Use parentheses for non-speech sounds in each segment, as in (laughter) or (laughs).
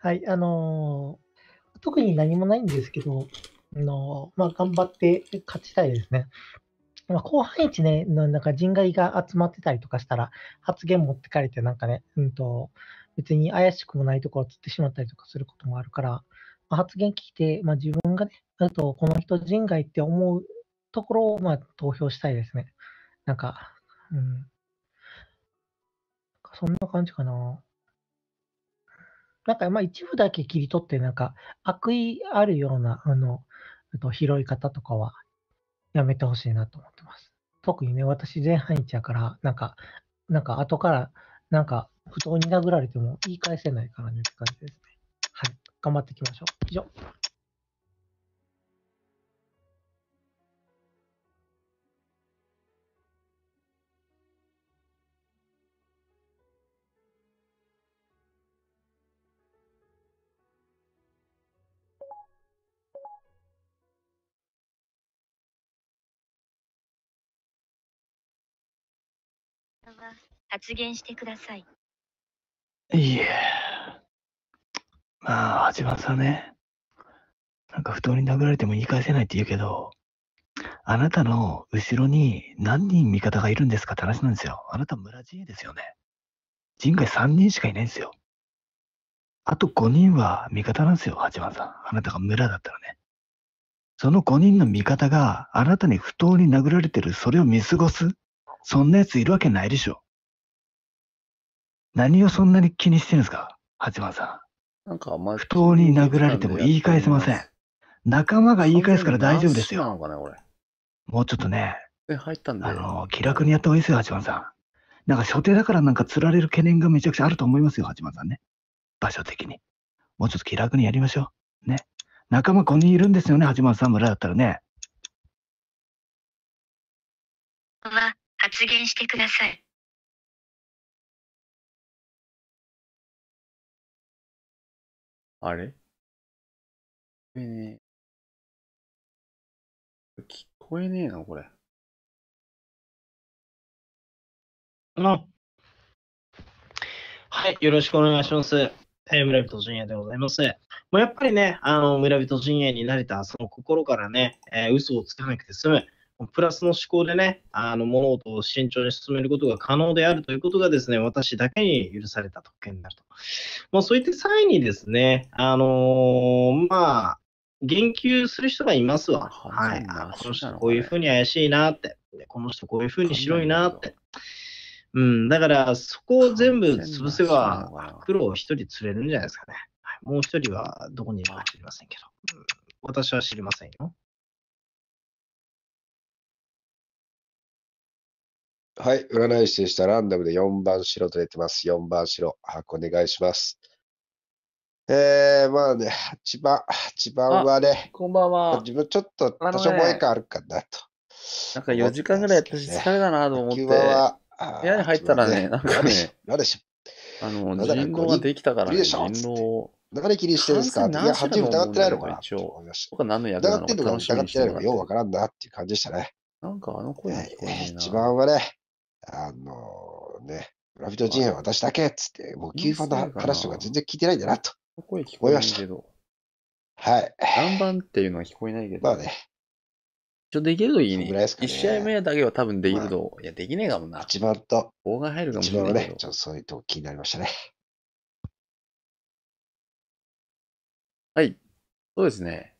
はい、あのー、特に何もないんですけど、あのー、まあ、頑張って勝ちたいですね。まあ、後半一ね、なんか人外が集まってたりとかしたら、発言持ってかれて、なんかね、うんと、別に怪しくもないところを釣ってしまったりとかすることもあるから、まあ、発言聞いて、まあ、自分がね、あと、この人人外って思うところを、まあ、投票したいですね。なんか、うん。そんな感じかな。なんかまあ一部だけ切り取って、なんか悪意あるような、あの、と拾い方とかはやめてほしいなと思ってます。特にね、私前半ゃうから、なんか、なんか後から、なんか、不当に殴られても言い返せないからねって感じですね。はい。頑張っていきましょう。以上。発言してください。いえ。まあ、八番さんね。なんか不当に殴られても言い返せないって言うけど、あなたの後ろに何人味方がいるんですかって話なんですよ。あなた村人ですよね。人外3人しかいないんですよ。あと5人は味方なんですよ、八幡さん。あなたが村だったらね。その5人の味方があなたに不当に殴られてる、それを見過ごす。そんな奴いるわけないでしょ。何をそんなに気にしてるんですか八幡さん。なんかあんまり。不当に殴られても言い返せません。仲間が言い返すから大丈夫ですよ。もうちょっとね。え、入ったんだあの、気楽にやった方がいいですよ、八幡さん。なんか所定だからなんか釣られる懸念がめちゃくちゃあると思いますよ、八幡さんね。場所的に。もうちょっと気楽にやりましょう。ね。仲間5人いるんですよね、八幡さん村だったらね。は、発言してください。あれえねえ。聞こえねえな、これ。あはい、よろしくお願いします。えー、村人陣営でございます。もうやっぱりね、あの、村人陣営になれた、その心からね、えー、嘘をつかなくて済む。プラスの思考でね、あの物事を慎重に進めることが可能であるということがですね、私だけに許された特権になると。まあ、そういった際にですね、あのー、まあ、言及する人がいますわ。はい。この人こういうふうに怪しいなって。この人こういうふうに白いなって。うん、だからそこを全部潰せば、黒を一人釣れるんじゃないですかね。はい、もう一人はどこにいるか知りませんけど、うん、私は知りませんよ。はい、占い師でした。ランダムで4番白と出てます。4番白、箱お願いします。えー、まあね、8番、8番はね、こんばんは。自分ちょっと多少萌え感あるかなと、ね。なんか4時間ぐらい私っ疲れたなと思って。9番は、部屋に入ったらね、なんかね、なんでしょ。あの、人狼ができたからね、人狼。流れ切りしてるんですかいや、8分疑ってないのかなと思僕は何の役なのか疑ってるのか疑ってないのかようわからんなっていう感じでしたね。なんかあの声が聞こえないえ一番はね、あのね、ラフィト陣営は私だけっつって、もうキューファの話とか全然聞いてないんだなと。声聞こえしたけど。はい。バ番っていうのは聞こえないけど。まあね。一応できるといいね。一、試合目だけは多分できると、まあ、いや、できねえかもな。一番と。棒が入るかもしれないけど。一番ね、ちょっとそういうとこ気になりましたね。はい。そうですね。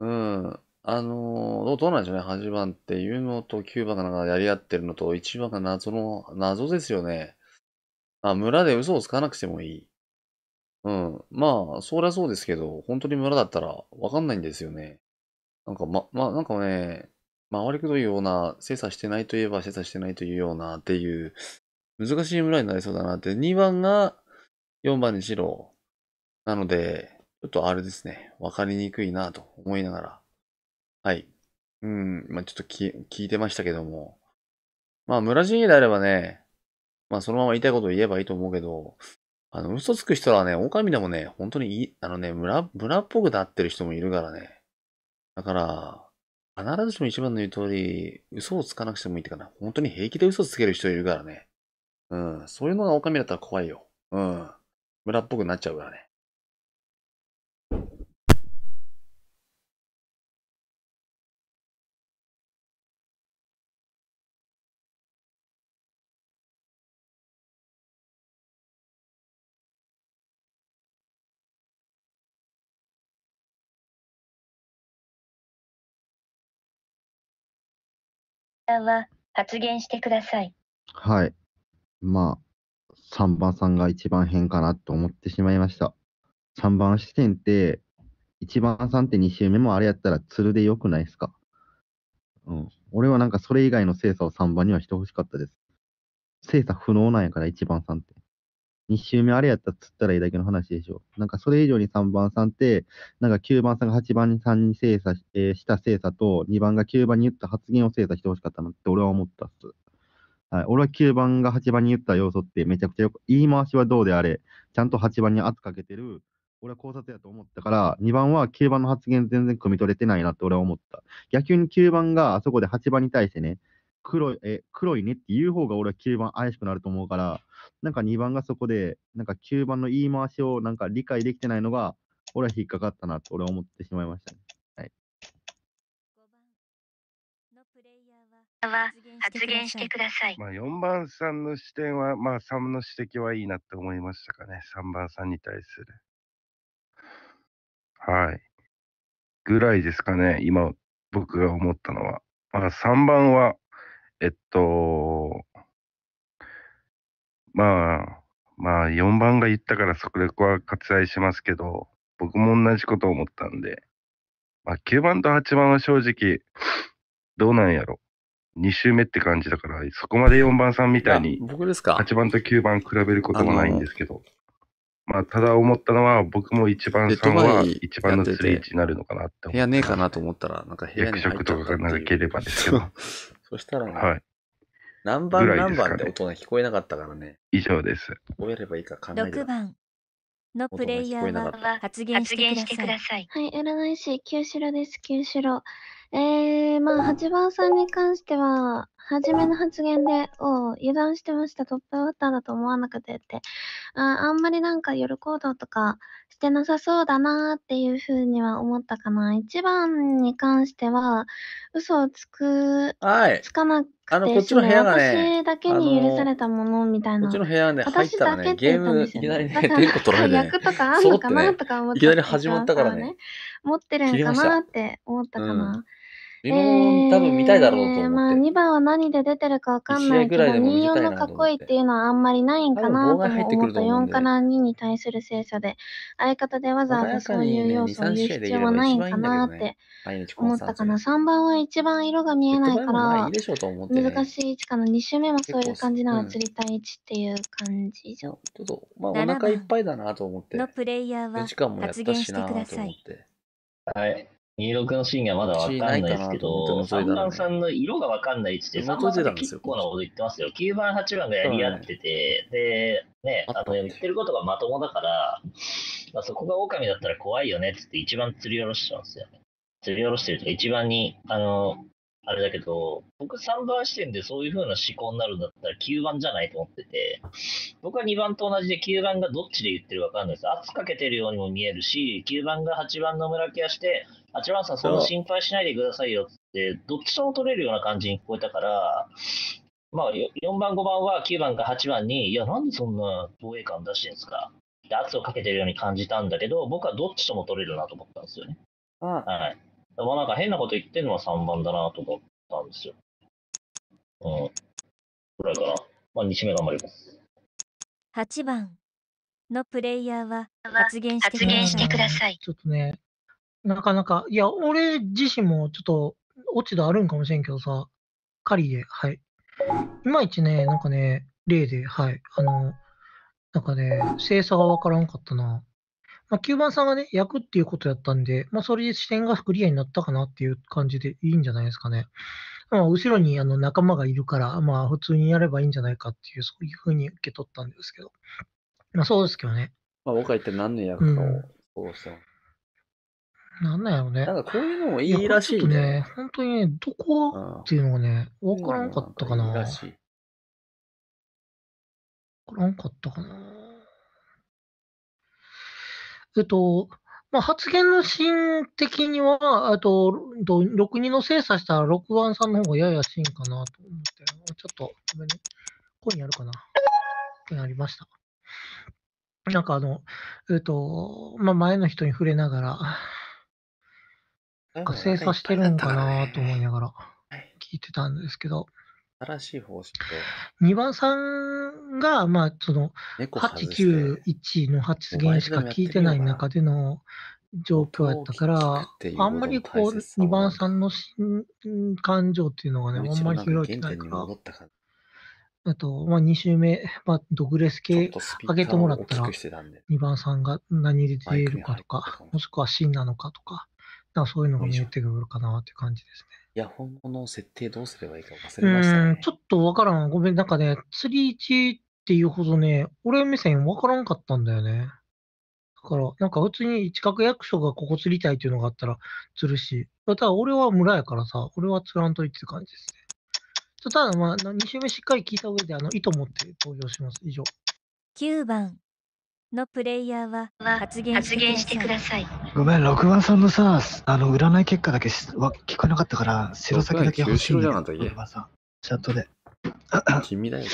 うん。あのー、どうなんでしょうね。8番っていうのと9番がやり合ってるのと1番が謎の、謎ですよね。あ、村で嘘をつかなくてもいい。うん。まあ、そりゃそうですけど、本当に村だったらわかんないんですよね。なんか、ま、まあ、なんかね、回りくどいような、精査してないといえば精査してないというようなっていう、難しい村になりそうだなって。2番が4番にしろ。なので、ちょっとあれですね、わかりにくいなと思いながら。はい。うん、まあ、ちょっとき聞いてましたけども。まあ、村人であればね、まあ、そのまま言いたいことを言えばいいと思うけど、あの、嘘つく人はね、狼でもね、本当にいい、あのね、村、村っぽくなってる人もいるからね。だから、必ずしも一番の言う通り、嘘をつかなくてもいいってかな。本当に平気で嘘つける人いるからね。うん、そういうのが狼だったら怖いよ。うん。村っぽくなっちゃうからね。は発言してください。はい。まあ、3番さんが一番変かなと思ってしまいました。3番視点って、1番さんって2周目もあれやったら鶴でよくないですかうん。俺はなんかそれ以外の精査を3番にはしてほしかったです。精査不能なんやから1番さんって。2周目あれやったら釣ったらいいだけの話でしょ。なんかそれ以上に3番さんって、なんか9番さんが8番さんに精査し,、えー、した精査と、2番が9番に言った発言を精査してほしかったなって俺は思ったっす。はい、俺は9番が8番に言った要素ってめちゃくちゃよく、言い回しはどうであれ、ちゃんと8番に圧かけてる、俺は考察やと思ったから、2番は9番の発言全然汲み取れてないなって俺は思った。逆に9番があそこで8番に対してね、黒い、え、黒いねって言う方が俺は9番怪しくなると思うから、なんか2番がそこで、なんか9番の言い回しをなんか理解できてないのが、俺は引っかかったなと俺は思ってしまいましたね。はい。は発言してください。まあ、4番さんの視点は、まあ、3の指摘はいいなって思いましたかね。3番さんに対する。はい。ぐらいですかね。今、僕が思ったのは。まあ、3番は、えっと、まあ、まあ4番が言ったからそこでこは割愛しますけど、僕も同じこと思ったんで、まあ9番と8番は正直、どうなんやろ。2周目って感じだから、そこまで4番さんみたいに、僕ですか8番と9番比べることもないんですけど、あまあただ思ったのは、僕も1番さんは1番の釣り位置になるのかなって思って。部屋ねえかなと思ったら、なんか部屋に入っちゃったっていう。役職とかがなければですけど。(laughs) そしたら、はい。何番何番でって音が聞こえなかったからね。以上です。覚ればいいか考えて6番のプレイヤーは発言してください。はい、占い師、九志郎です、九志郎。えー、まあ、八番さんに関しては、初めの発言で、お油断してました、トップバッターだと思わなくてって、ああんまりなんか夜行動とかしてなさそうだなーっていうふうには思ったかな。一番に関しては、嘘をつく、はい、つかなくて、あのこっちの部屋がね、私だけに許されたものみたいな。こっちの部屋ね、入ったらね、ゲーム、いきなりね、テン取られて、ね、役とかあんのかなとか思って、ね、いきなり始まったからね。持ってるんかなって思ったかな。うんリモン多分見たいだろうと思って。えまあ2番は何で出てるかわかんないけど、24の囲いっていうのはあんまりないんかなと思った4から2に対する精査で、相方でわざわざそういう要素を言う必要はないんかなって思ったかな。3番は一番色が見えないから、難しい位置かな。2周目もそういう感じなの、釣りたい位置っていう感じ上。ちょっと、まあお腹いっぱいだなと思って。のプレイヤーは発言してください。はい。26のシーンがまだわかんないですけど、3番さんの色がわかんないっつって、3番さん結構なこと言ってますよ。9番、8番がやり合ってて、で、ね、あの言ってることがまともだから、まあ、そこが狼だったら怖いよねっつって一番釣り下ろしちゃうんですよね。釣り下ろしてるとか、一番に、あの、あれだけど、僕3番視点でそういう風な思考になるんだったら9番じゃないと思ってて、僕は2番と同じで9番がどっちで言ってるかわかんないです。圧かけてるようにも見えるし、9番が8番の村木はして、8番さんそんな心配しないでくださいよって、どっちとも取れるような感じに聞こえたから、まあ、4番、5番は9番か8番に、いや、なんでそんな防衛感出してるんですかって圧をかけてるように感じたんだけど、僕はどっちとも取れるなと思ったんですよね。はい。まあなんか変なこと言ってるのは3番だなと思ったんですよ。うん。ぐらいかな。まあ2目頑張ります。8番のプレイヤーは発言してください。ちょっとね、なかなか、いや、俺自身もちょっと落ち度あるんかもしれんけどさ、狩りで、はい。いまいちね、なんかね、例で、はい。あの、なんかね、精査がわからんかったな。まあ、9番さんがね、役っていうことやったんで、まあ、それで視点がクリアになったかなっていう感じでいいんじゃないですかね。まあ、後ろにあの仲間がいるから、まあ、普通にやればいいんじゃないかっていう、そういうふうに受け取ったんですけど。まあ、そうですけどね。まあ、僕は一体何の役かを、そうそう。なんなんやろうね。なんかこういうのもいいらしいね。いね本当にね、どこっていうのがね、わからんかったかな。わからんかったかな。えっと、まあ、発言の芯的には、っと、62の精査したら6番さんの方がやや芯かなと思って、ちょっと、ごめんね。コあるかなってなりました。なんかあの、えっ、と、まあ、前の人に触れながら、なんか精査してるんかなと思いながら聞いてたんですけど、新しい方式と。2番さんが、まあ、その、891の発言しか聞いてない中での状況やったから、あんまりこう、2番さんの感情っていうのがね、あんまり広いてないから。あと、まあ、2週目、まあ、ドグレス系上げてもらったら、2番さんが何で出るかとか、もしくは芯なのかとか、だそういうのが見えてくるかなって感じですね。いや、本物の設定どうすればいいか忘れました、ね、ちょっとわからん。ごめん、なんかね、釣位置っていうほどね、俺目線わからんかったんだよね。だから、なんか普通に近く役所がここ釣りたいっていうのがあったら釣るし、ただ俺は村やからさ、俺は釣らんといって感じですね。ただ、まあ、2周目しっかり聞いた上で、あの、意図持って登場します。以上。9番。のプレイヤーは発言してください。ごめん、六番さんのさ、あの占い結果だけは聞こえなかったから、白崎だけ欲しいんだよ。後ろじチャットで。君だよ。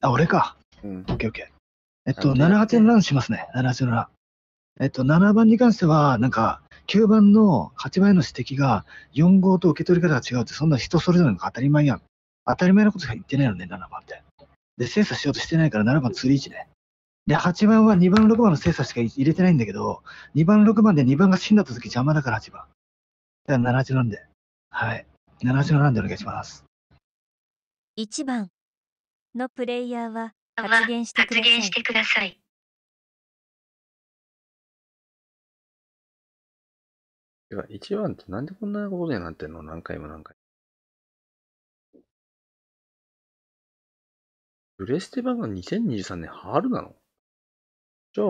あ、俺か。うん。オッケーオッケー。えっと、78のランしますね。78のランえっと、7番に関しては、なんか、9番の8番への指摘が、4号と受け取り方が違うって、そんな人それぞれの当たり前やん。当たり前のことしか言ってないよね、7番って。で、精査しようとしてないから、7番釣り位置ね。で、8番は2番、6番の精査しか入れてないんだけど、2番、6番で2番が死んだとき邪魔だから8番。じゃあ、7、8なんで。はい。7、8なんでお願いします。1番のプレイヤーは発言してください。発言してください。1番ってなんでこんなことになってんの何回も何回も。プレステ版が2023年春なのじゃあ、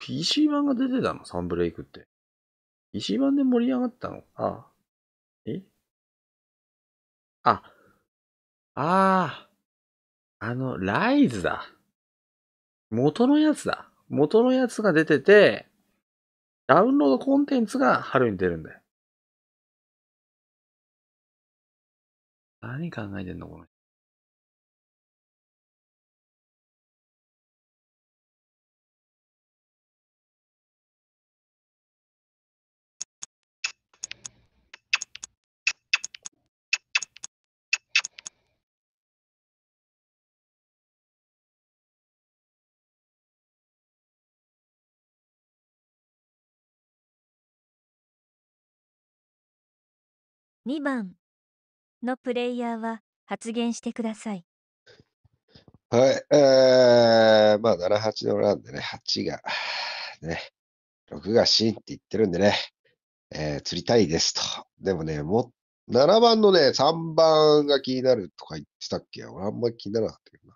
PC 版が出てたのサンブレイクって。PC 版で盛り上がったのああ。えあ、ああ、あの、ライズだ。元のやつだ。元のやつが出てて、ダウンロードコンテンツが春に出るんだよ。何考えてんのこの人。2番のプレイヤーは発言してください。はい。えー、まあ、7、8のランでね、8が、ね、6がシーンって言ってるんでね、えー、釣りたいですと。でもね、も、7番のね、3番が気になるとか言ってたっけ俺あんまり気にならなかったけどな。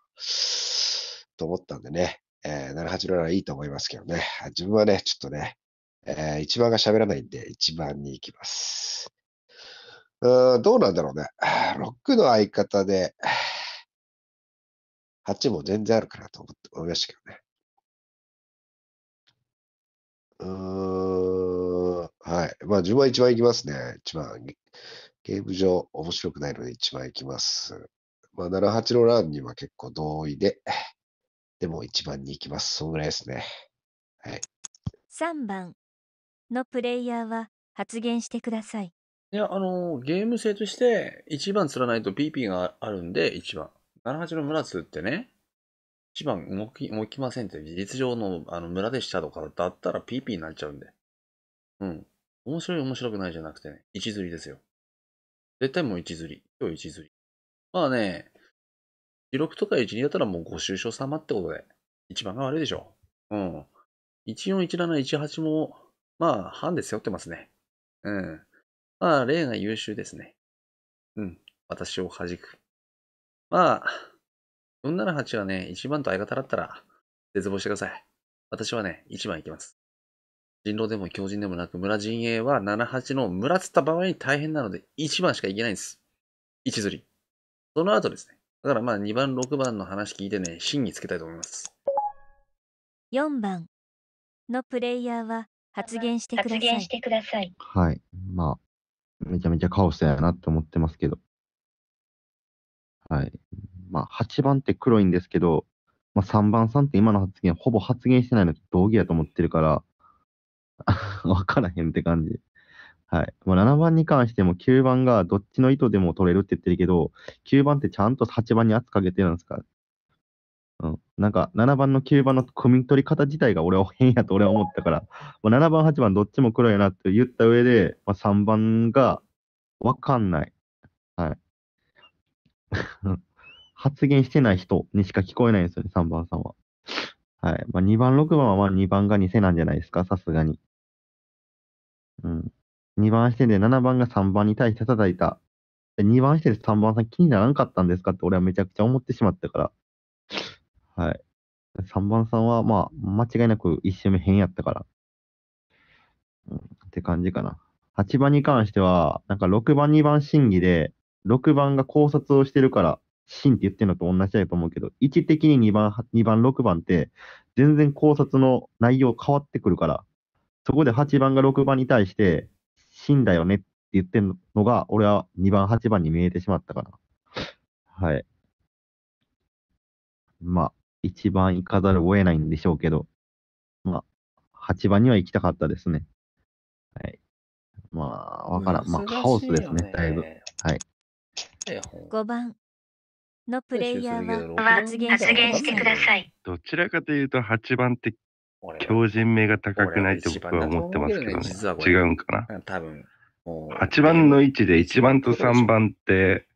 と思ったんでね、えー、7、8のランいいと思いますけどね。自分はね、ちょっとね、えー、1番が喋らないんで、1番に行きます。うん、どうなんだろうね。6 (sighs) の相方で、8 (sighs) も全然あるかなと思って思いましたけどね。うーん、はい。まあ、自分は1番いきますね。1番。ゲーム上面白くないので1番いきます。まあ、78のランには結構同意で、(laughs) でも1番に行きます。そんぐらいですね。はい。3番のプレイヤーは発言してください。いや、あのー、ゲーム性として1番釣らないと PP があるんで1番。78の村釣ってね、1番動き、動きませんって、実情のあの村でしたとかだったら PP になっちゃうんで。うん。面白い面白くないじゃなくてね、位置釣りですよ。絶対もう1釣り。今日1釣り。まあね、記録とか12だったらもうご愁傷様ってことで、1番が悪いでしょ。うん。141718も、まあ、半で背負ってますね。うん。まあ、例が優秀ですね。うん。私を弾く。まあ、478はね、1番と相方だったら、絶望してください。私はね、1番いきます。人狼でも狂人でもなく、村陣営は78の村つった場合に大変なので、1番しかいけないんです。1釣り。その後ですね。だからまあ2番、6番の話聞いてね、芯につけたいと思います。4番のプレイヤーは発言してください。はい。まあ、めちゃめちゃカオスやなって思ってますけど。はい。まあ、8番って黒いんですけど、まあ、3番さんって今の発言、ほぼ発言してないのと同義やと思ってるから、(laughs) わからへんって感じ。はい。まあ、7番に関しても9番がどっちの意図でも取れるって言ってるけど、9番ってちゃんと8番に圧かけてるんですかうん、なんか7番の9番の組み取り方自体が俺は変やと俺は思ったから、(laughs) まあ、7番、8番どっちも黒いなって言った上で、まあ、3番がわかんない。はい。(laughs) 発言してない人にしか聞こえないんですよね、3番さんは。はい。まあ、2番、6番はまあ2番が偽なんじゃないですか、さすがに。うん。2番視点で7番が3番に対して叩いた。2番視点で3番さん気にならんかったんですかって俺はめちゃくちゃ思ってしまったから。はい。3番さんは、まあ、間違いなく1周目変やったから。うん、って感じかな。8番に関しては、なんか6番、2番審議で、6番が考察をしてるから、審って言ってるのと同じだと思うけど、位置的に2番、2番、6番って、全然考察の内容変わってくるから、そこで8番が6番に対して、審だよねって言ってるのが、俺は2番、8番に見えてしまったから。はい。まあ、一番行かざるを得ないんでしょうけど、まあ、8番には行きたかったですね。はい。まあ、わからん。まあ、カオスですね、だいぶ。はい。5番のプレイヤーは発言してください。どちらかというと、8番って強靭名が高くないと僕は思ってますけどね。違うんかな。多分。8番の位置で1番と3番って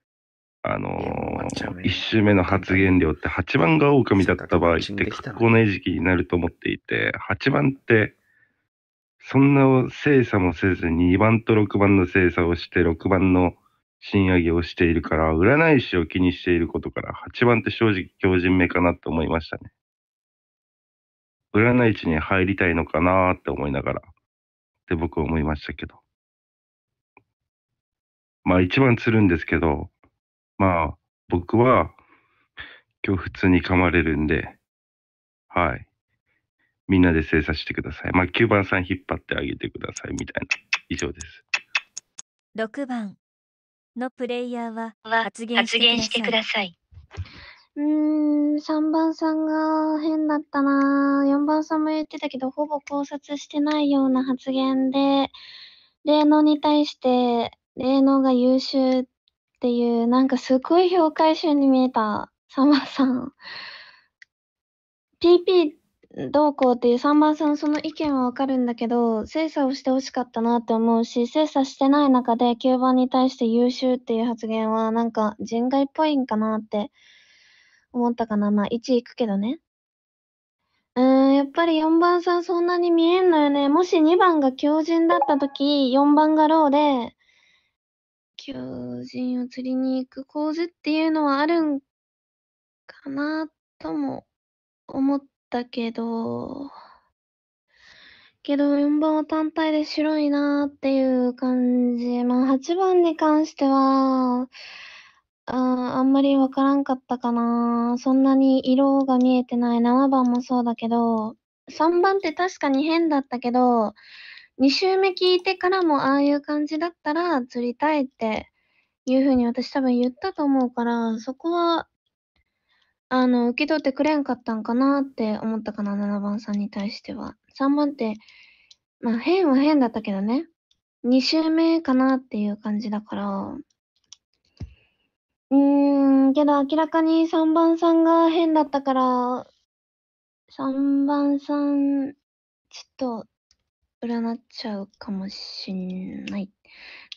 あのー、1周目の発言量って8番が狼だった場合って格好の餌食になると思っていて、8番ってそんな精査もせずに2番と6番の精査をして6番の賃上げをしているから、占い師を気にしていることから8番って正直強人目かなと思いましたね。占い師に入りたいのかなって思いながら、って僕は思いましたけど。まあ一番つるんですけど、まあ、僕は、今日普通に噛まれるんで、はい。みんなで精査してください。まあ、9番さん引っ張ってあげてください、みたいな。以上です。6番のプレイヤーは発言してください。うーん、3番さんが変だったな4番さんも言ってたけど、ほぼ考察してないような発言で、霊能に対して、霊能が優秀っていう、なんかすごい評価集に見えた、さんまさん。PP どうこうっていうさ番さんその意見はわかるんだけど、精査をしてほしかったなって思うし、精査してない中で9番に対して優秀っていう発言はなんか人外っぽいんかなって思ったかな。まあ1いくけどね。うーん、やっぱり4番さんそんなに見えんのよね。もし2番が強靭だった時、4番がローで、求人を釣りに行く構図っていうのはあるんかなとも思ったけど、けど4番は単体で白いなっていう感じ。まあ8番に関しては、ああんまりわからんかったかな。そんなに色が見えてない。7番もそうだけど、3番って確かに変だったけど、2週目聞いてからもああいう感じだったら釣りたいっていうふうに私多分言ったと思うから、そこは、あの、受け取ってくれんかったんかなって思ったかな、7番さんに対しては。3番って、まあ変は変だったけどね。2週目かなっていう感じだから。うーん、けど明らかに3番さんが変だったから、3番さん、ちょっと占っちゃうかもしんない。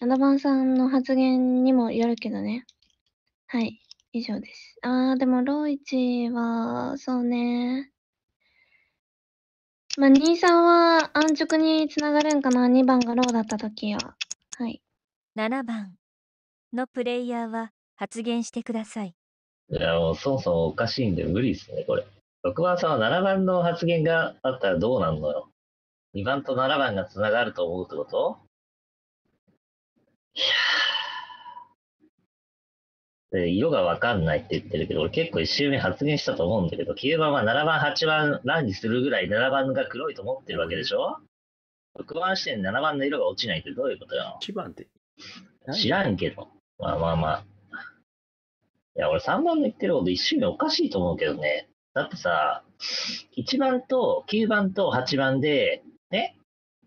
七番さんの発言にもよるけどね。はい。以上です。あー、でも、ロイチは、そうね。まあ、兄さんは安直につながるんかな。2番がローだった時は。はい。7番のプレイヤーは発言してください。いや、もうそもそもおかしいんで無理ですね、これ。6番さんは7番の発言があったらどうなんのよ。2番と7番がつながると思うってこといやで色がわかんないって言ってるけど、俺結構一周目発言したと思うんだけど、9番は7番、8番ランにするぐらい7番が黒いと思ってるわけでしょ ?6 番視点7番の色が落ちないってどういうことよ ?1 番って知らんけど。まあまあまあ。いや、俺3番の言ってること一周目おかしいと思うけどね。だってさ、1番と9番と8番でね。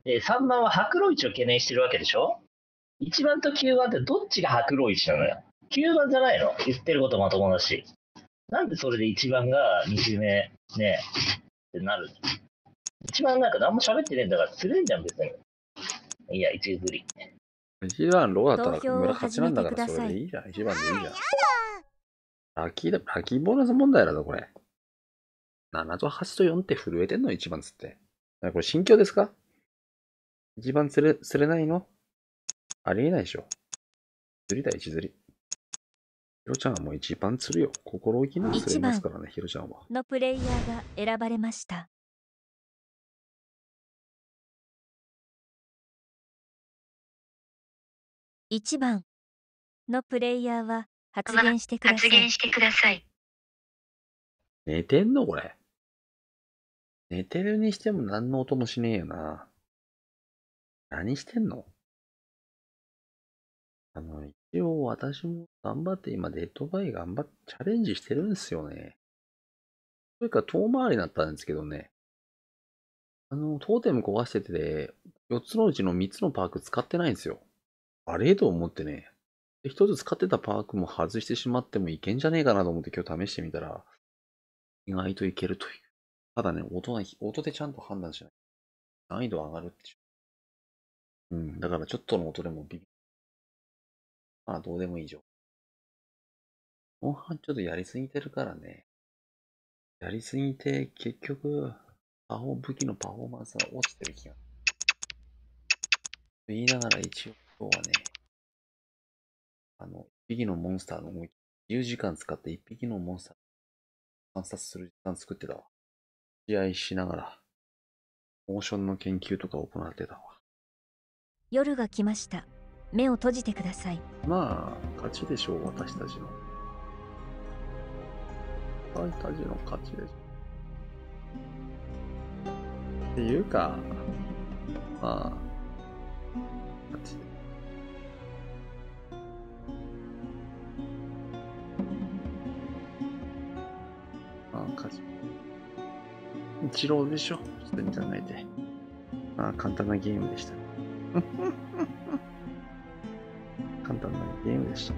で、3番は白老市を懸念してるわけでしょ ?1 番と9番ってどっちが白老市なのよ。9番じゃないの言ってることまともだし。なんでそれで1番が2周目ねってなる一番なんか何も喋ってねえんだから釣れんじゃん別に。いや、1ぐり。1番ローだったら村勝なんだからそれでいいじゃん。1番でいいじゃん。ラッキーだ、ラッキーボーナス問題だぞこれ。7と8と4って震えてんの1番つって。あ、これ心境ですか一番釣れ、釣れないのありえないでしょ。釣りだ、一釣り。ひろちゃんはもう一番釣るよ。心意気なく釣れますからね、ひろちゃんは。のプレイヤーが選ばれました。一番のプレイヤーは発言してください。寝てんのこれ。寝てるにしても何の音もしねえよな。何してんのあの、一応私も頑張って今デッドバイ頑張ってチャレンジしてるんですよね。というか遠回りになったんですけどね。あの、トーテム壊してて、4つのうちの3つのパーク使ってないんですよ。あれと思ってね。で、1つ使ってたパークも外してしまってもいけんじゃねえかなと思って今日試してみたら、意外といけるという。ただね、音は、音でちゃんと判断しない。難易度上がるって。うん、だからちょっとの音でもビビまあ、どうでもいい状後半ちょっとやりすぎてるからね。やりすぎて、結局、パフォ武器のパフォーマンスが落ちてる気が。言いながら一応今日はね、あの、一匹のモンスターの動き、10時間使って一匹のモンスター観察する時間作ってたわ。試合しながら、モーションの研究とか行ってたわ。夜が来ました。目を閉じてください。まあ、勝ちでしょう、私たちの。私たちの勝ちでしょう。っていうか、まあ、勝ちで。まあ、勝ち。一郎でしょ人にじゃないで。まあ、簡単なゲームでした。(laughs) 簡単なゲームでした。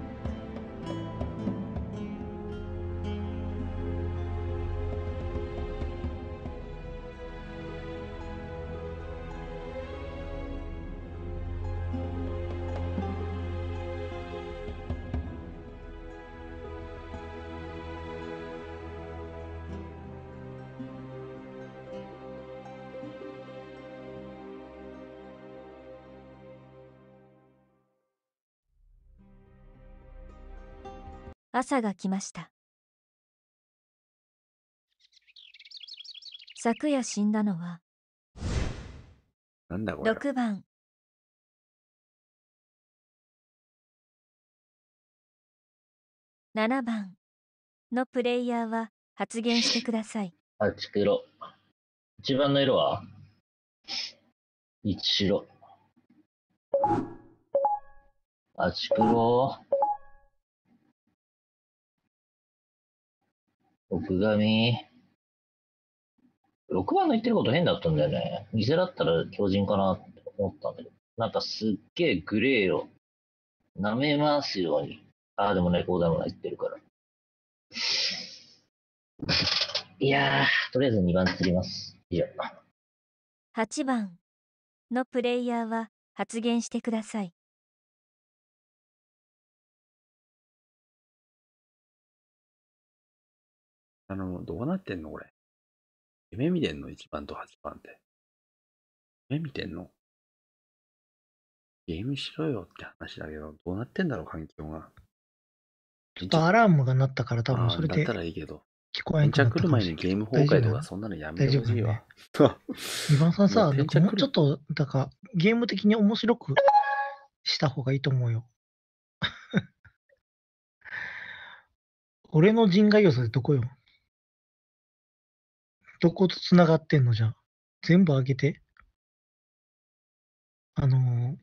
朝が来ました昨夜死んだのはなんだこれ6番7番のプレイヤーは発言してください。あ、ちくろ。一番の色は一白。あ、ちくろ。奥髪。6番の言ってること変だったんだよね。偽だったら強人かなって思ったんだけど。なんかすっげえグレーを舐めますように。ああでもない、こうでもない言ってるから。いやー、とりあえず2番釣ります。以上。8番のプレイヤーは発言してください。あの、どうなってんのこれ。夢見てんの ?1 番と8番って。夢見てんのゲームしろよって話だけど、どうなってんだろう、環境が。ちょっとアラームが鳴ったから多分それで。だったらいいけど。聞こえんちゃた来る前にゲーム崩壊とかそんなのやめてほしいわ。岩、ね、(laughs) さんさ、もうちょっと、だからゲーム的に面白くした方がいいと思うよ。(laughs) 俺の人外予想ってどこよどこと繋がってんのじゃあ。全部あげて。あのー、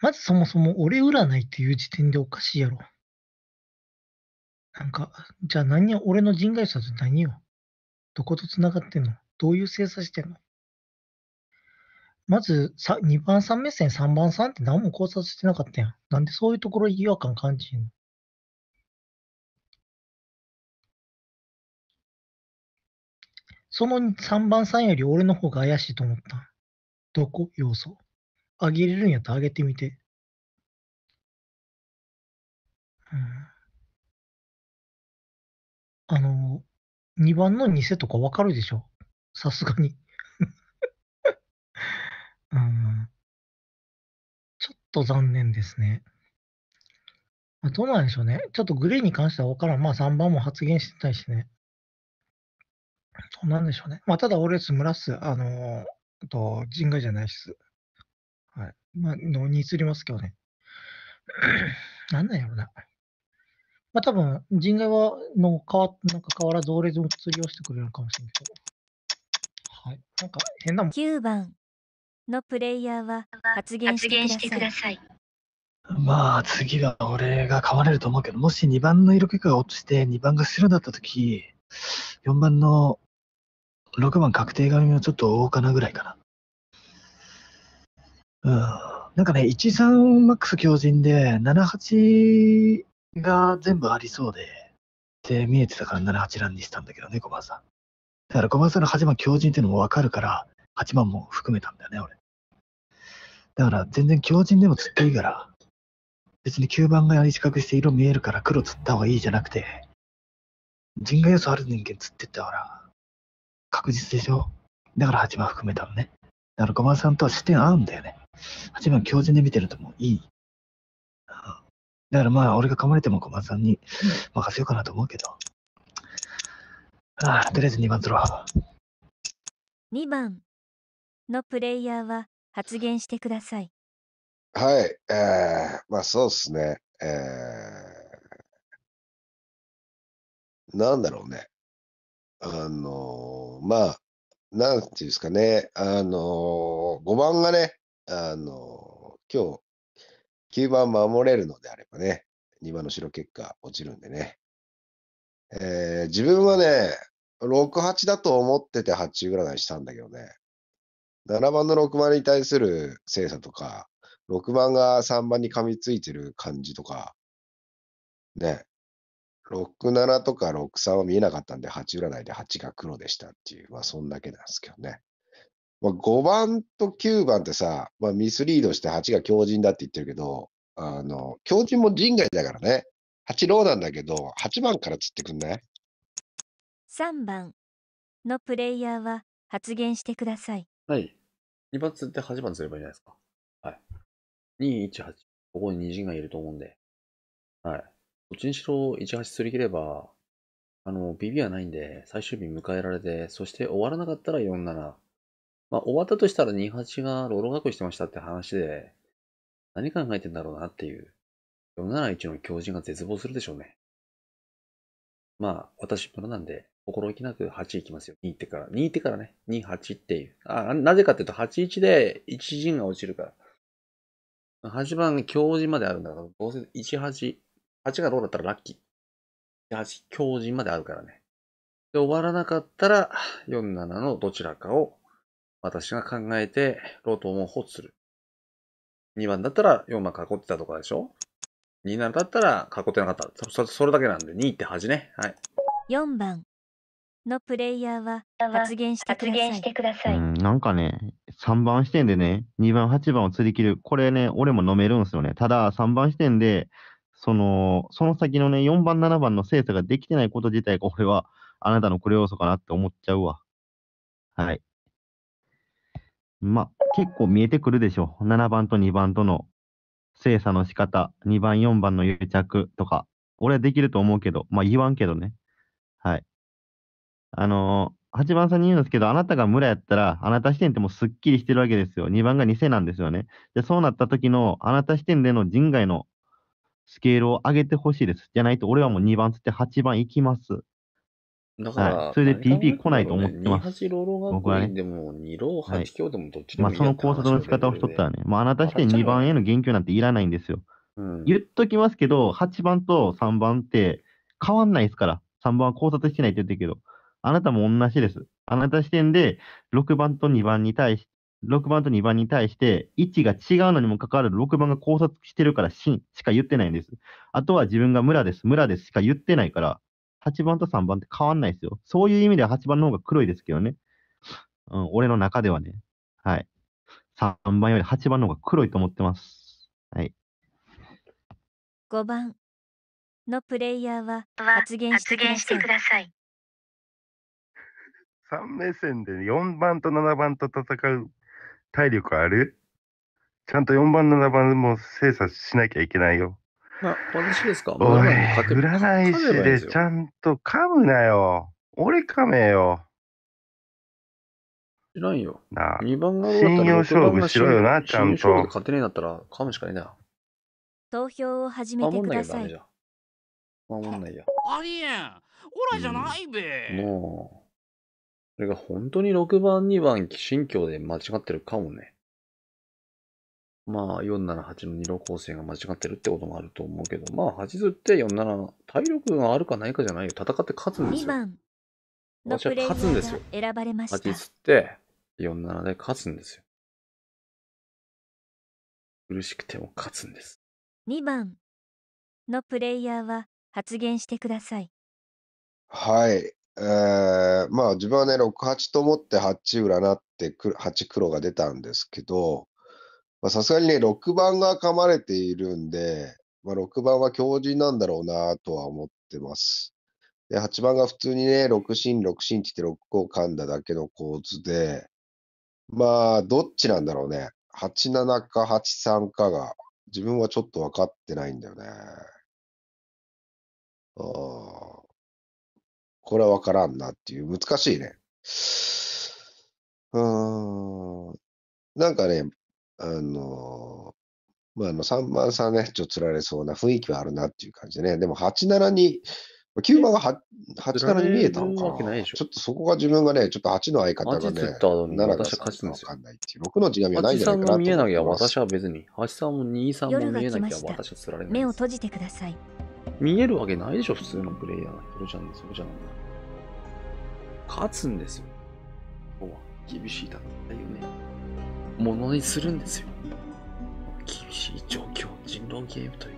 まずそもそも俺占いっていう時点でおかしいやろ。なんか、じゃあ何や、俺の人外者と何よ。どこと繋がってんのどういう精査してんのまずさ、2番3目線、3番3って何も考察してなかったやん。なんでそういうところ違和感感じんのその3番さんより俺の方が怪しいと思った。どこ要素。あげれるんやったらあげてみて。うん。あの、2番の偽とかわかるでしょさすがに。(laughs) うん。ちょっと残念ですね。どうなんでしょうね。ちょっとグレーに関してはわからん。まあ3番も発言してたしね。そうなんでしょうね。まあ、ただ、俺、ムラらす。あのー、と、人外じゃないっす。はい。まあ、のに移りますけどね。(clears throat) なんなんやろな。まあ、多分、人外は、の、かわ、なんか変わらず俺でも釣りをしてくれるかもしれなんけど。はい。なんか、変なもん。9番のプレイヤーは発言してください。まあ次が俺が変われると思うけど、もし2番の色気が落ちて2番が白だったとき、4番の6番確定紙はちょっと多かなぐらいかな。うん。なんかね、13マックス強靭で、78が全部ありそうで、って見えてたから78ランにしたんだけどね、5番さん。だから5番さんの8番強靭っていうのもわかるから、8番も含めたんだよね、俺。だから全然強靭でも釣っていいから、別に吸盤が四角して色見えるから黒釣った方がいいじゃなくて、人外要素ある人間釣ってったから、確実でしょだから8番含めたのね。だから5番さんとは視点合うんだよね。8番強靭で見てるともういい。だからまあ、俺が噛まれても5番さんに任せようかなと思うけど。ああ、とりあえず2番取ろう。2番のプレイヤーは発言してください。はい、えー、まあそうっすね。えー、なんだろうね。あの、まあ、なんていうんですかね、あの、5番がね、あの、今日、9番守れるのであればね、2番の白結果落ちるんでね。えー、自分はね、6、8だと思ってて8占いしたんだけどね、7番の6番に対する精査とか、6番が3番に噛みついてる感じとか、ね、67とか63は見えなかったんで、8占いで8が黒でしたっていう、まあそんだけなんですけどね。まあ、5番と9番ってさ、まあ、ミスリードして8が強人だって言ってるけど、あの、強人も人外だからね。8ローなんだけど、8番から釣ってくんない ?3 番のプレイヤーは発言してください。はい。2番釣って8番釣ればいいじゃないですか。はい。2、1、8。ここに人がいると思うんで。はい。どっちにしろ18すり切れば、あの、ビビはないんで、最終日迎えられて、そして終わらなかったら47。まあ、終わったとしたら28がロロ学してましたって話で、何考えてんだろうなっていう。471の狂人が絶望するでしょうね。まあ、私、プロなんで、心意気なく8行きますよ。2行ってから。2行ってからね。2、8っていう。あ、なぜかっていうと、8、1で1陣が落ちるから。8番、強陣まであるんだから、どうせ1、8。8がどうだったらラッキー。8、強人まであるからね。で、終わらなかったら、47のどちらかを私が考えて、ロートを放置する。2番だったら4番囲ってたとかでしょ ?27 だったら囲ってなかった。そ、そそれだけなんで、2.8ね。はい。4番のプレイヤーは発言してください。してください。なんかね、3番視点でね、2番、8番を釣り切る。これね、俺も飲めるんですよね。ただ、3番視点で、その、その先のね、4番、7番の精査ができてないこと自体が、俺は、あなたのこれ要素かなって思っちゃうわ。はい。まあ、結構見えてくるでしょう。7番と2番との精査の仕方、2番、4番の癒着とか。俺はできると思うけど、まあ言わんけどね。はい。あのー、8番さんに言うんですけど、あなたが村やったら、あなた視点ってもうすっきりしてるわけですよ。2番が偽なんですよね。で、そうなった時の、あなた視点での人外のスケールを上げてほしいです。じゃないと、俺はもう2番つって8番いきます。だから、はい、それで PP 来ないと思ってます。ね、僕はね。でも、2浪8強でもどっちでもいい、はい、まあ、その考察の仕方をしとったらね、まあ、あなた視点、2番への言及なんていらないんですよ。うん、言っときますけど、8番と3番って変わんないですから。3番は考察してないって言ってるけど、あなたも同じです。あなた視点で6番と2番に対し6番と2番に対して位置が違うのにもかかわらず6番が考察してるから真しか言ってないんです。あとは自分が村です、村ですしか言ってないから、8番と3番って変わんないですよ。そういう意味では8番の方が黒いですけどね。うん、俺の中ではね。はい。3番より8番の方が黒いと思ってます。はい。5番のプレイヤーは発言してください。3目線で4番と7番と戦う体力あるちゃんと4番、7番も精査しなきゃいけないよ。あ、私ですかおい、占い師でちゃんと噛むなよ。俺噛めよ。知らんよ。なあ、2番が信用勝負しろよな、ちゃんと。信用勝てねえんだったら噛むしかねえな。投票を始めてください。守んないや。ありえん。オラじゃないべ。もう。それが本当に6番、2番、新境で間違ってるかもね。まあ、478の2路構成が間違ってるってこともあると思うけど、まあ、8ずって47、体力があるかないかじゃないよ。戦って勝つんですよ。2番のプレイヤー選ばれました。8ずって47で勝つんですよ。苦しくても勝つんです。2番のプレイヤーは発言してください。はい。まあ自分はね、6八と思って8占って8黒が出たんですけど、さすがにね、6番が噛まれているんで、まあ、6番は強靭なんだろうなとは思ってます。で、8番が普通にね、6進、6進って言って6を噛んだだけの構図で、まあ、どっちなんだろうね。87か83かが、自分はちょっと分かってないんだよね。ああ。これはわからんなっていう、難しいね。うーん。なんかね、あのー、まあ、あの、3番さんね、ちょっと釣られそうな雰囲気はあるなっていう感じでね。でも、87に、9番が87に見えたのかなちょっとそこが自分がね、ちょっと8の相方がね、7が8のわかんないっていう、6の字が見えないんじゃないかなと。8見えなきゃ私は別に、8 3も2 3も見えなきゃ私は釣られない。目を閉じてください。見えるわけないでしょ、普通のプレイヤー。ヒゃん、それじゃん勝つんですよ。厳しい戦いをね、ものにするんですよ。厳しい状況、人狼ゲームという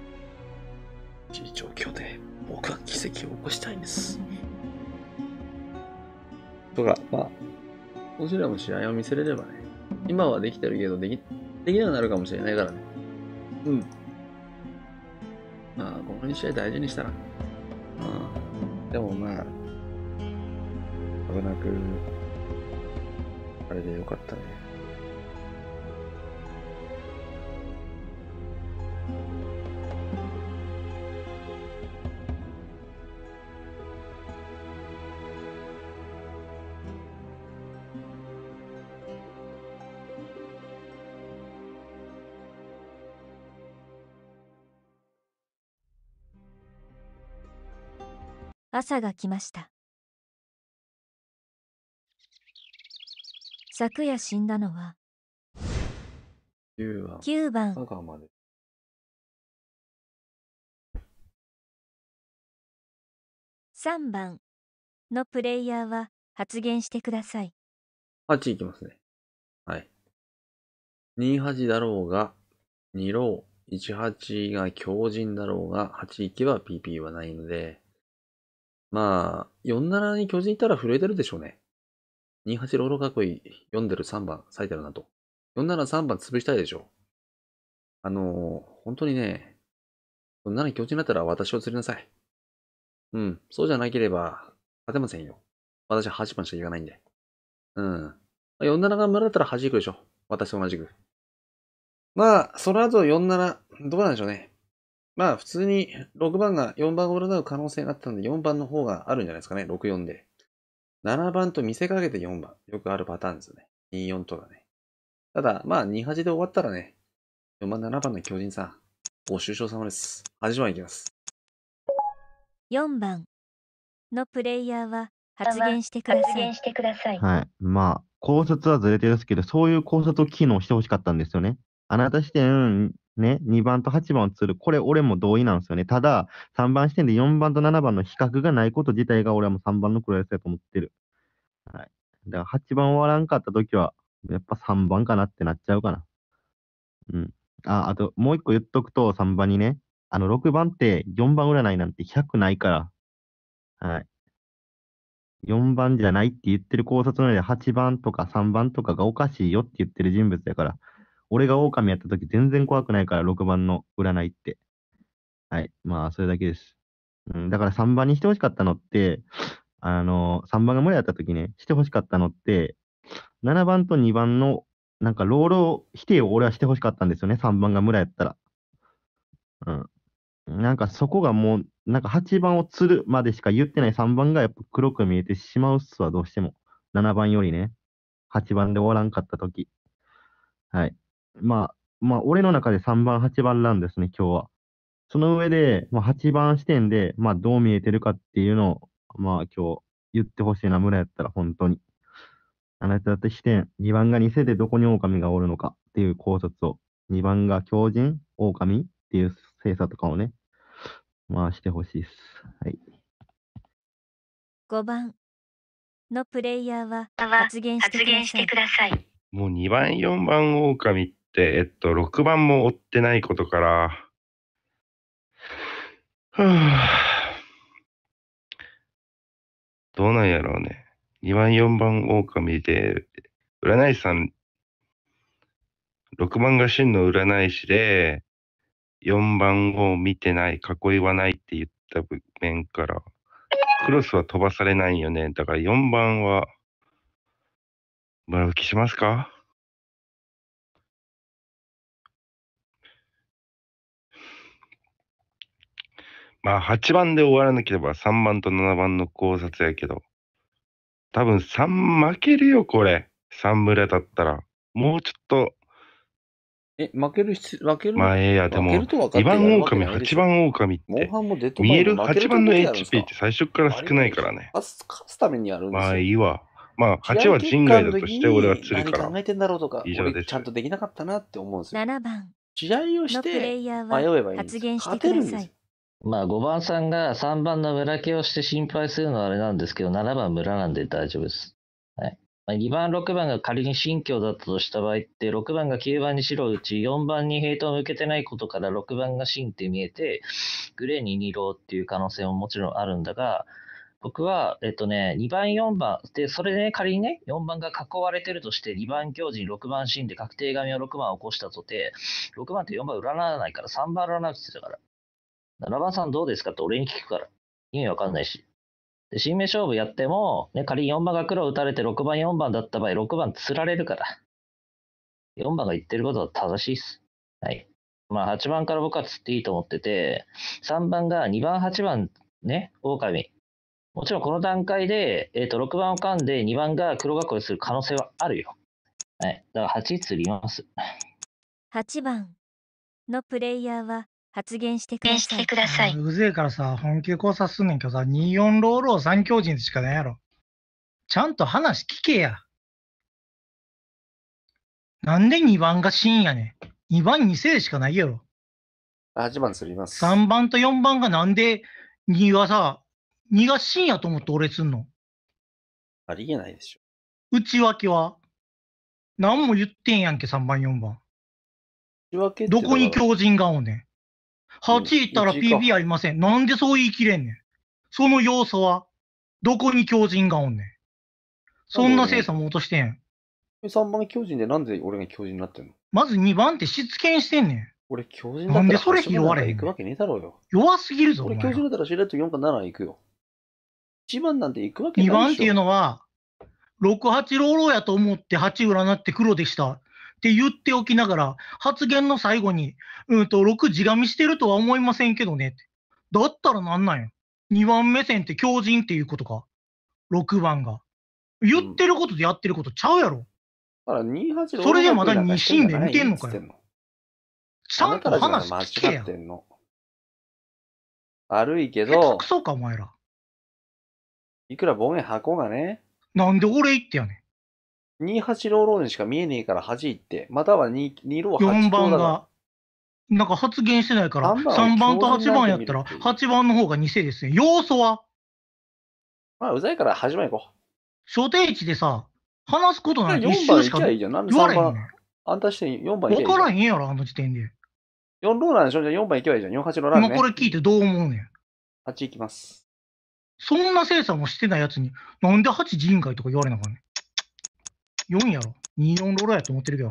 厳しい状況で、僕は奇跡を起こしたいんです。とか、まあ、もちらも試合を見せれればね、今はできてるけど、でき、できなくなるかもしれないからね。うん。まあ、この2試合大事にしたら。まあ、でもまあ、危なく、あれでよかったね。朝が来ました。昨夜死んだのは9番9番3番のプレイヤーは発言してください8いきますねはい28だろうが2ロー18が強靭だろうが8いけば PP はないのでまあ47に巨人いたら震えてるでしょうね28ローロ囲い読んでる3番、咲いてるなと。4七3番潰したいでしょ。あのー、本当にね、そんなに気持ちになったら私を釣りなさい。うん、そうじゃなければ、勝てませんよ。私は8番しか行かないんで。うん。47が無だったら弾くでしょ。私と同じく。まあ、その後47、どうなんでしょうね。まあ、普通に6番が4番を占う可能性があったんで、4番の方があるんじゃないですかね。64で。7番と見せかけて4番。よくあるパターンですよね。24とかね。ただ、まあ、28で終わったらね、4番、7番の巨人さん、ご愁傷様です。8番いきます。4番のプレイヤーは発言してください。発言してください。はい。まあ、考察はずれてるんですけど、そういう考察を機能してほしかったんですよね。あなた視点ね、2番と8番を釣る。これ、俺も同意なんですよね。ただ、3番視点で4番と7番の比較がないこと自体が俺はもう3番の黒安だと思ってる。はい。だから8番終わらんかった時は、やっぱ3番かなってなっちゃうかな。うん。あ、あと、もう一個言っとくと、3番にね、あの、6番って4番占いなんて100ないから、はい。4番じゃないって言ってる考察の上で8番とか3番とかがおかしいよって言ってる人物やから、俺が狼やった時全然怖くないから、6番の占いって。はい。まあ、それだけです。うん、だから3番にしてほしかったのって、あの、3番が無理だった時ね、してほしかったのって、7番と2番の、なんか、ロール否定を俺はしてほしかったんですよね、3番が村やったら。うん。なんかそこがもう、なんか8番を釣るまでしか言ってない3番がやっぱ黒く見えてしまうっすわ、どうしても。7番よりね。8番で終わらんかった時。はい。まあ、まあ、俺の中で3番、8番なんですね、今日は。その上で、まあ、8番視点で、まあ、どう見えてるかっていうのを、まあ、今日言ってほしいな、村やったら、本当に。あなただって視点、2番が偽でどこに狼がおるのかっていう考察を、2番が狂人、狼っていう精査とかをね、まあ、してほしいです。はい。5番のプレイヤーは発言してください。もう2番、4番狼っ、えっと、6番も追ってないことから、はあ、どうなんやろうね。2番、4番、狼で、占い師さん、6番が真の占い師で、4番を見てない、囲いはないって言った面から、クロスは飛ばされないよね。だから4番は、村吹きしますかまあ、8番で終わらなければ3番と7番の考察やけど、多分3負けるよ、これ。3村だったら。もうちょっと。え、負ける必負けるまあ、ええや、でも、2番狼、8番狼って、見える8番の HP って最初から少ないからね。勝つためにやるんですよ。まあ、いいわ。まあ、8は人外だとして俺は釣るから。考えてんだろうとか、ちゃんとできなかったなって思うんですよ。7番。試合をして迷えばいいんです。勝てるんですよ。まあ、5番さんが3番の村系をして心配するのはあれなんですけど、7番村なんで大丈夫です。はい。2番、6番が仮に新居だったとした場合って、6番が9番に白打ち、4番にヘイトを向けてないことから6番が新って見えて、グレーに2ローっていう可能性ももちろんあるんだが、僕は、えっとね、2番、4番、で、それで、ね、仮にね、4番が囲われてるとして、2番強陣、6番芯で確定紙を6番起こしたとて、6番って4番占わないから3番占うって言ってたから。7番さんどうですかって俺に聞くから。意味わかんないし。で、新名勝負やっても、ね、仮に4番が黒を打たれて6番4番だった場合、6番釣られるから。4番が言ってることは正しいっす。はい。まあ、8番から僕は釣っていいと思ってて、3番が2番、8番ね、狼。もちろんこの段階で、えー、と、6番を噛んで2番が黒囲いする可能性はあるよ。はい。だから8釣ります。8番のプレイヤーは発言してください。ださいうるせぜえからさ、本気で考察すんねんけどさ、24ローロー三強人でしかないやろ。ちゃんと話聞けや。なんで2番が真やねん。2番二世しかないやろ。8番ります。3番と4番がなんで2はさ、2が真やと思って俺すんのありえないでしょ。内訳は何も言ってんやんけ、3番4番。内訳ってどこに強人がおんねん。は行ったら PB ありません。なんでそう言い切れんねん。その要素は、どこに強人がおんねん。そんな精査も落としてん。3番巨人でなんで俺が巨人になってんのまず2番って失権してんねん。俺巨人っなんでそれ拾われへん弱すぎるぞ。俺巨人だったらシレいと4番7行くよ。1番なんて行くわけないでしょ。2番っていうのは、6、8ローローやと思って8占って黒でした。って言っておきながら、発言の最後に、うんと、6字がみしてるとは思いませんけどねって。だったらなんなんや。2番目線って強人っていうことか。6番が。言ってることでやってることちゃうやろ。だら二八それでまだ2審で見てんのかよ。ちゃんと話聞けや。悪いけど。くそか、お前ら。いくらボンへ箱がね。なんで俺言ってやねん。28ローローにしか見えねえから弾いて、または2、2ロー8ロ番が、なんか発言してないから、3 3番と8番やったら、8番の方が偽ですね。要素は、まあ、うざいから始まい行こ所定値でさ、話すことない。て4番しかいいじゃん。なんで言われ3へんあん。たして4番行けばいいわからへんやろ、あの時点で。4ローなんでしょじゃあ4番行けばいいじゃん。48ローラーもねこ。れ聞いてどう思うねん。8行きます。そんな精査もしてないやつに、なんで8人外とか言われなあかんね4やろ。24ローラーやと思ってるけど。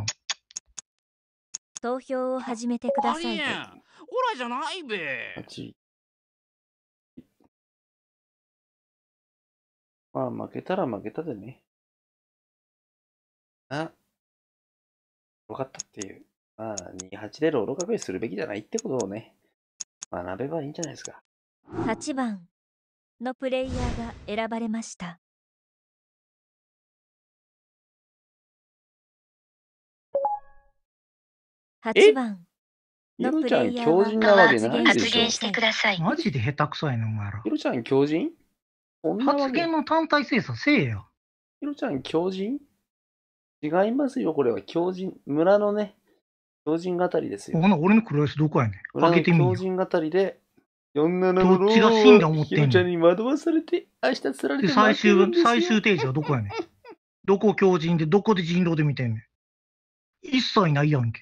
投票を始めてください。オラじゃないべ。まあ、負けたら負けたでね。あ、分かったっていう。まあ、28でロール確認するべきじゃないってことをね、学べばいいんじゃないですか。8番のプレイヤーが選ばれました。8番のプレイヤーは強靭な発言してください。マジで下手くそやねん、お前ら。ひろちゃん強人発言の単体精査せえよ。ひろちゃん強人違いますよ、これは。強人。村のね、強人語りですよ。ほな、俺の黒い安どこやねん。開けてみよう。強靭語りで、47のどっちが死んだ思ってんのちゃんに惑わされて、明日釣られて最終、最終定義はどこやねん。どこ強人で、どこで人狼で見てんねん。一切ないやんけ。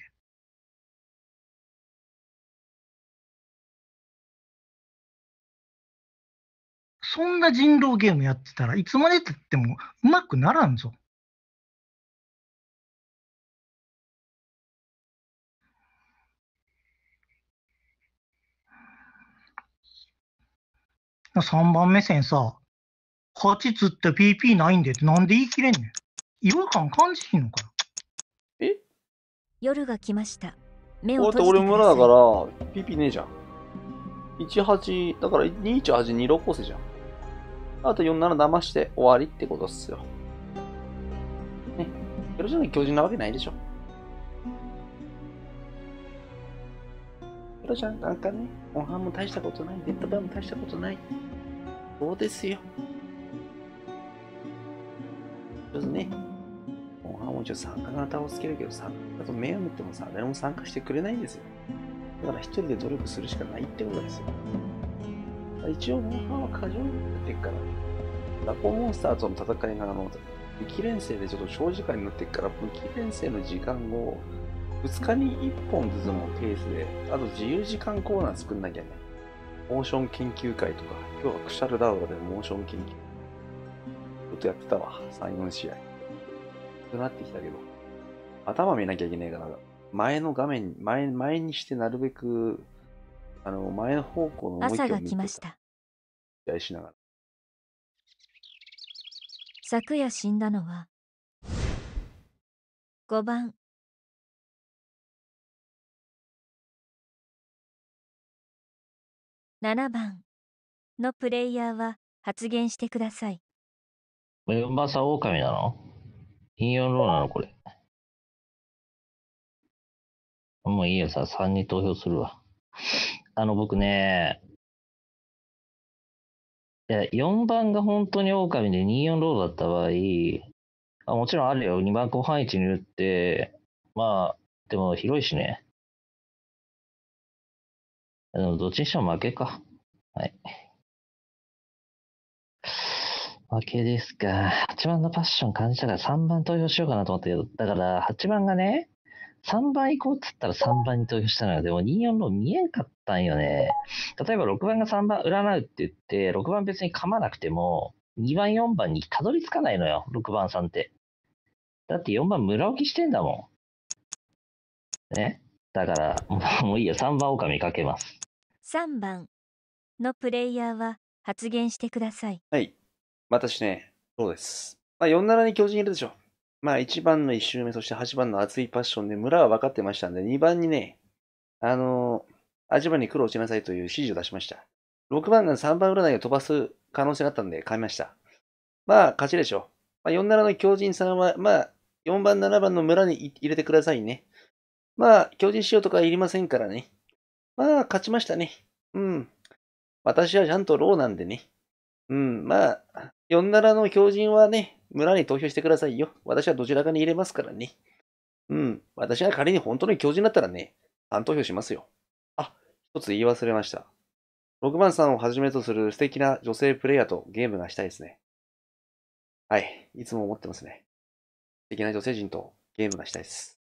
そんな人狼ゲームやってたらいつまでたってもうまくならんぞ。3番目線さ、8つって PP ないんでってなんで言い切れんねん。違和感感じひんのかよ。え夜が来ました。目を閉じてくだ俺村だから、PP ねえじゃん。18、だから218、2 6個生じゃん。あと47騙して終わりってことっすよ。ね。よろしく巨人なわけないでしょ。ロちゃんなんかね、モンハンも大したことない、デッドバイも大したことない。そうですよ。ちょっとね、モンハンもっと参加型をつけるけどさ、あと目を見てもさ、誰も参加してくれないんですよ。だから一人で努力するしかないってことですよ。一応、モンハンは過剰になっていくから、ラコモンスターとの戦いが、あの、武器連生でちょっと長時間になっていくから、武器連成の時間を、2日に1本ずつのペースで、あと自由時間コーナー作んなきゃね。モーション研究会とか、今日はクシャルダウラでモーション研究。ちょっとやってたわ、3、4試合。となってきたけど、頭見なきゃいけないから、前の画面、前、前にしてなるべくあの、前の方向の朝が来ました。期しながら。昨夜死んだのは、五番。七番のプレイヤーは発言してください。4番さん、狼なの金用ローなのこれ。もういいよさ、三に投票するわ。あの、僕ね、いや4番が本当に狼で24ロードだった場合、あもちろんあるよ、2番後半位置に打って、まあ、でも広いしね。でもどっちにしても負けか。はい。負けですか。8番のパッション感じたから3番投票しようかなと思ったけど、だから8番がね、3番行こうっつったら3番に投票したのよ。でも24の見えんかったんよね。例えば6番が3番占うって言って、6番別に噛まなくても、2番4番にたどり着かないのよ、6番さんって。だって4番村置きしてんだもん。ね。だから、(laughs) もういいよ、3番狼かけます。3番のプレイヤーは発言してください。はい。私ね、そうです。まあ、47に巨人いるでしょ。まあ1番の1周目、そして8番の熱いパッションで村は分かってましたんで、2番にね、あのー、8番に苦労しなさいという指示を出しました。6番が3番占いを飛ばす可能性があったんで買いました。まあ勝ちでしょう。まあ、47の狂人さんは、まあ4番、7番の村に入れてくださいね。まあ、狂人仕様とかいりませんからね。まあ、勝ちましたね。うん。私はちゃんとローなんでね。うん、まあ、47の狂人はね、村に投票してくださいよ。私はどちらかに入れますからね。うん。私が仮に本当に教授になったらね、反投票しますよ。あ、一つ言い忘れました。6番さんをはじめとする素敵な女性プレイヤーとゲームがしたいですね。はい。いつも思ってますね。素敵な女性陣とゲームがしたいです。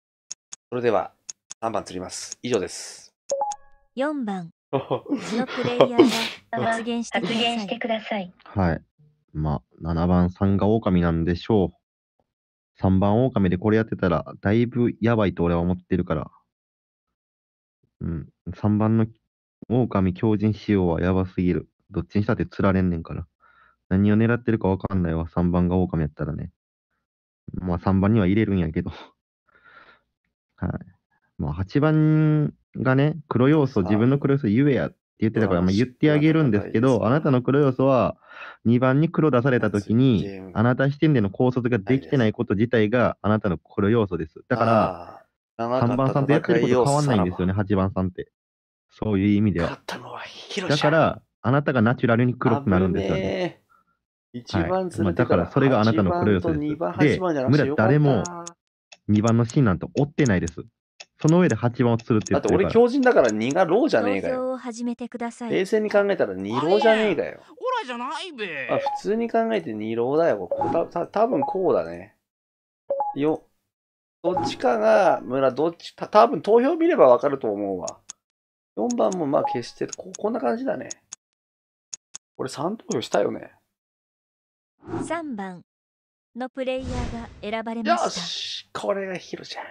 それでは、3番釣ります。以上です。4番。こ (laughs) のプレイヤーが発言してください。はい。まあ、7番さんが狼なんでしょう。3番狼でこれやってたら、だいぶやばいと俺は思ってるから。うん。3番の狼強靭仕様はやばすぎる。どっちにしたって釣られんねんから。何を狙ってるかわかんないわ。3番が狼やったらね。まあ3番には入れるんやけど。はい。まあ8番がね、黒要素、自分の黒要素ゆえや言ってたから、まあ、言ってあげるんですけど、あなたの黒要素は、2番に黒出されたときに、あなた視点での考察ができてないこと自体があなたの黒要素です。だから、3番さんとやってること変わんないんですよね、8番さんって。そういう意味では。だから、あなたがナチュラルに黒くなるんですよね。はいまあ、だからそれがあなたの黒要素です。で、村誰も2番のシーンなんて追ってないです。その上で8番をするってだ言っって俺強靭だから2がローじゃねえかよ。を始めてください。冷静に考えたら2ローじゃねえかよ。オラじゃないべ。あ、普通に考えて2ローだよ。た、た、多分こうだね。よ。どっちかが、村、どっち、た、多分投票見ればわかると思うわ。4番もまあ消してこ、こんな感じだね。これ3投票したよね。3番のプレイヤーが選ばれまよした。しこれがヒロちゃん。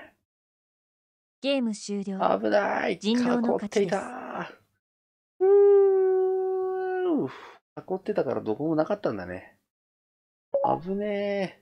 ゲーム終了。危ない。人狼の勝ちです。うーん。囲ってたからどこもなかったんだね。危ねえ。